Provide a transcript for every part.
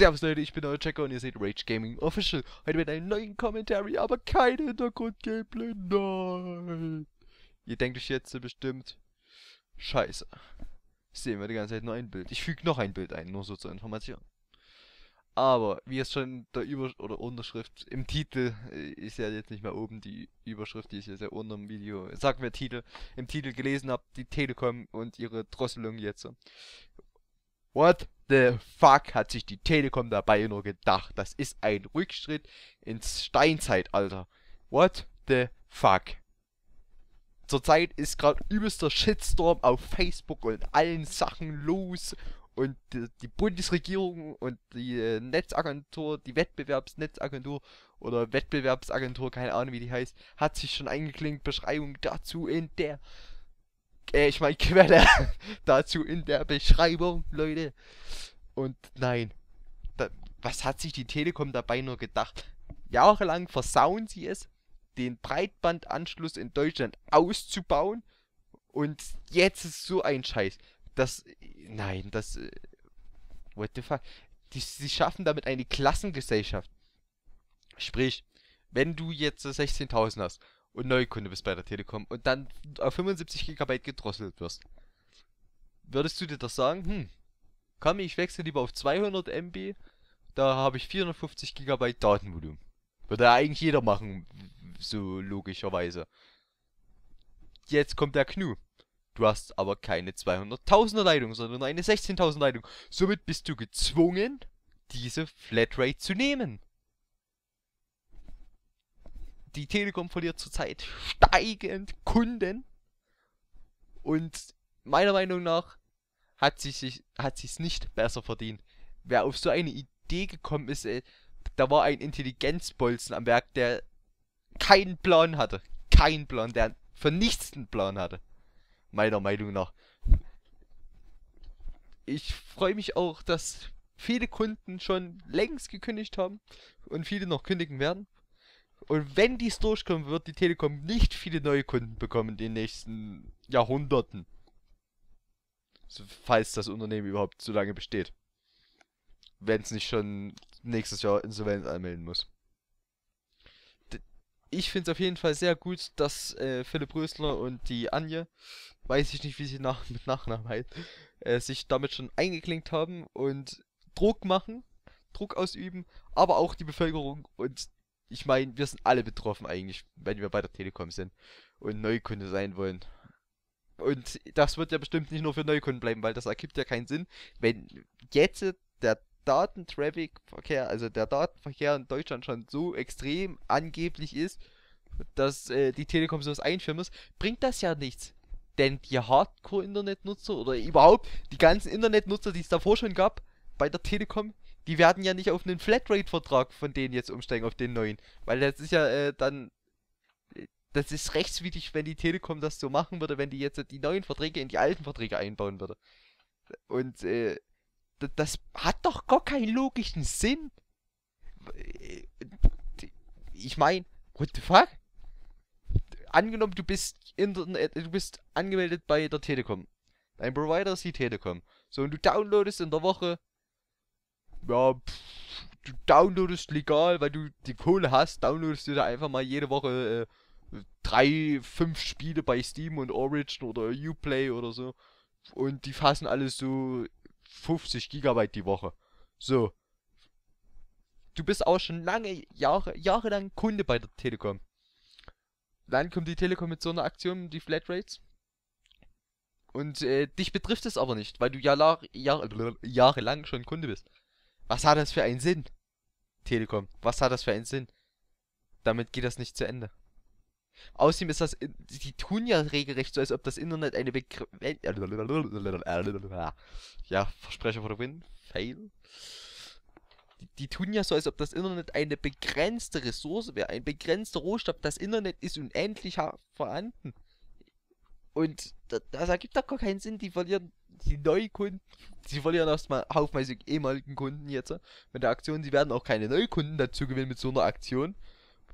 Servus Leute, ich bin euer Checker und ihr seht Rage Gaming Official. Heute mit einem neuen Commentary, aber kein Hintergrund-Gameplay, nein. Ihr denkt euch jetzt bestimmt, scheiße. Sehen wir die ganze Zeit nur ein Bild. Ich füge noch ein Bild ein, nur so zur Information. Aber, wie es schon der Über- oder Unterschrift im Titel, äh, ist ja jetzt nicht mehr oben die Überschrift, die ich jetzt ja unter dem Video, sagen wir Titel, im Titel gelesen habe, die Telekom und ihre Drosselung jetzt. What? the fuck hat sich die Telekom dabei nur gedacht? Das ist ein Rückschritt ins Steinzeitalter. What the fuck? Zurzeit ist gerade übelster Shitstorm auf Facebook und allen Sachen los und die Bundesregierung und die äh, Netzagentur, die Wettbewerbsnetzagentur oder Wettbewerbsagentur, keine Ahnung wie die heißt, hat sich schon eingeklinkt. Beschreibung dazu in der äh, ich meine Quelle dazu in der Beschreibung, Leute. Und nein, da, was hat sich die Telekom dabei nur gedacht? Jahrelang versauen sie es, den Breitbandanschluss in Deutschland auszubauen und jetzt ist so ein Scheiß. Das, nein, das, äh, what the fuck. Die, sie schaffen damit eine Klassengesellschaft. Sprich, wenn du jetzt 16.000 hast und Neukunde bist bei der Telekom und dann auf 75 GB gedrosselt wirst. Würdest du dir das sagen? Hm, komm, ich wechsle lieber auf 200 MB, da habe ich 450 GB Datenvolumen. Würde ja eigentlich jeder machen, so logischerweise. Jetzt kommt der Knu. Du hast aber keine 200.000er Leitung, sondern eine 16.000 er Leitung. Somit bist du gezwungen, diese Flatrate zu nehmen die Telekom verliert zurzeit steigend Kunden. Und meiner Meinung nach hat sie sich hat sich's nicht besser verdient. Wer auf so eine Idee gekommen ist, ey, äh, da war ein Intelligenzbolzen am Werk, der keinen Plan hatte. Keinen Plan, der für nichts einen Plan hatte. Meiner Meinung nach. Ich freue mich auch, dass viele Kunden schon längst gekündigt haben und viele noch kündigen werden. Und wenn dies durchkommt, wird die Telekom nicht viele neue Kunden bekommen in den nächsten Jahrhunderten. Falls das Unternehmen überhaupt so lange besteht. Wenn es nicht schon nächstes Jahr Insolvenz anmelden muss. Ich finde es auf jeden Fall sehr gut, dass äh, Philipp Rösler und die Anje, weiß ich nicht, wie sie nach, mit Nachnamen heißt, äh, sich damit schon eingeklinkt haben und Druck machen, Druck ausüben, aber auch die Bevölkerung und ich meine, wir sind alle betroffen eigentlich, wenn wir bei der Telekom sind und Neukunde sein wollen. Und das wird ja bestimmt nicht nur für Neukunden bleiben, weil das ergibt ja keinen Sinn, wenn jetzt der Datentraffic-Verkehr, also der Datenverkehr in Deutschland schon so extrem angeblich ist, dass äh, die Telekom sowas einführen muss, bringt das ja nichts. Denn die Hardcore-Internetnutzer oder überhaupt die ganzen Internetnutzer, die es davor schon gab, bei der Telekom, die werden ja nicht auf einen Flatrate-Vertrag von denen jetzt umsteigen, auf den neuen. Weil das ist ja äh, dann. Äh, das ist rechtswidrig, wenn die Telekom das so machen würde, wenn die jetzt die neuen Verträge in die alten Verträge einbauen würde. Und äh, das hat doch gar keinen logischen Sinn. Äh, ich meine, what the fuck? Angenommen, du bist Internet, äh, du bist angemeldet bei der Telekom. Dein Provider ist die Telekom. So, und du downloadest in der Woche ja, pff, du downloadest legal, weil du die Kohle hast, downloadest du da einfach mal jede Woche äh, drei, fünf Spiele bei Steam und Origin oder Uplay oder so. Und die fassen alles so 50 Gigabyte die Woche. So. Du bist auch schon lange, Jahre, jahrelang Kunde bei der Telekom. Dann kommt die Telekom mit so einer Aktion, die Flatrates. Und äh, dich betrifft es aber nicht, weil du ja jahr, jahrelang schon Kunde bist. Was hat das für einen Sinn? Telekom, was hat das für einen Sinn? Damit geht das nicht zu Ende. Außerdem ist das, die tun ja regelrecht so, als ob das Internet eine Begr Ja, Versprecher for the win, fail. Die, die, tun ja so, als ob das Internet eine begrenzte Ressource wäre, ein begrenzter Rohstoff. Das Internet ist unendlich vorhanden. Und das ergibt doch gar keinen Sinn, die verlieren die Neukunden, sie verlieren erstmal haufenweise ehemaligen Kunden jetzt mit der Aktion. Sie werden auch keine Neukunden dazu gewinnen mit so einer Aktion.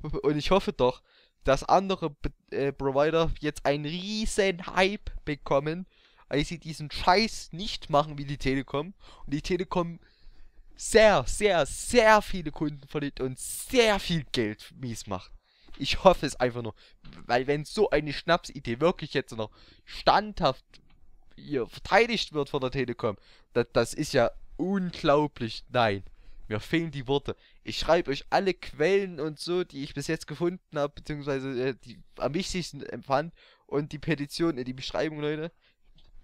Und ich hoffe doch, dass andere äh, Provider jetzt einen riesen Hype bekommen, weil sie diesen Scheiß nicht machen wie die Telekom. Und die Telekom sehr, sehr, sehr viele Kunden verliert und sehr viel Geld mies macht. Ich hoffe es einfach nur, weil wenn so eine Schnapsidee wirklich jetzt noch standhaft hier verteidigt wird von der Telekom. Das, das ist ja unglaublich. Nein, mir fehlen die Worte. Ich schreibe euch alle Quellen und so, die ich bis jetzt gefunden habe, beziehungsweise äh, die am wichtigsten empfand und die Petition in äh, die Beschreibung, Leute.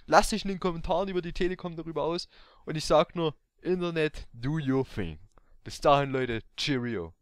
Lasst euch in den Kommentaren über die Telekom darüber aus und ich sag nur, Internet, do your thing. Bis dahin, Leute, cheerio.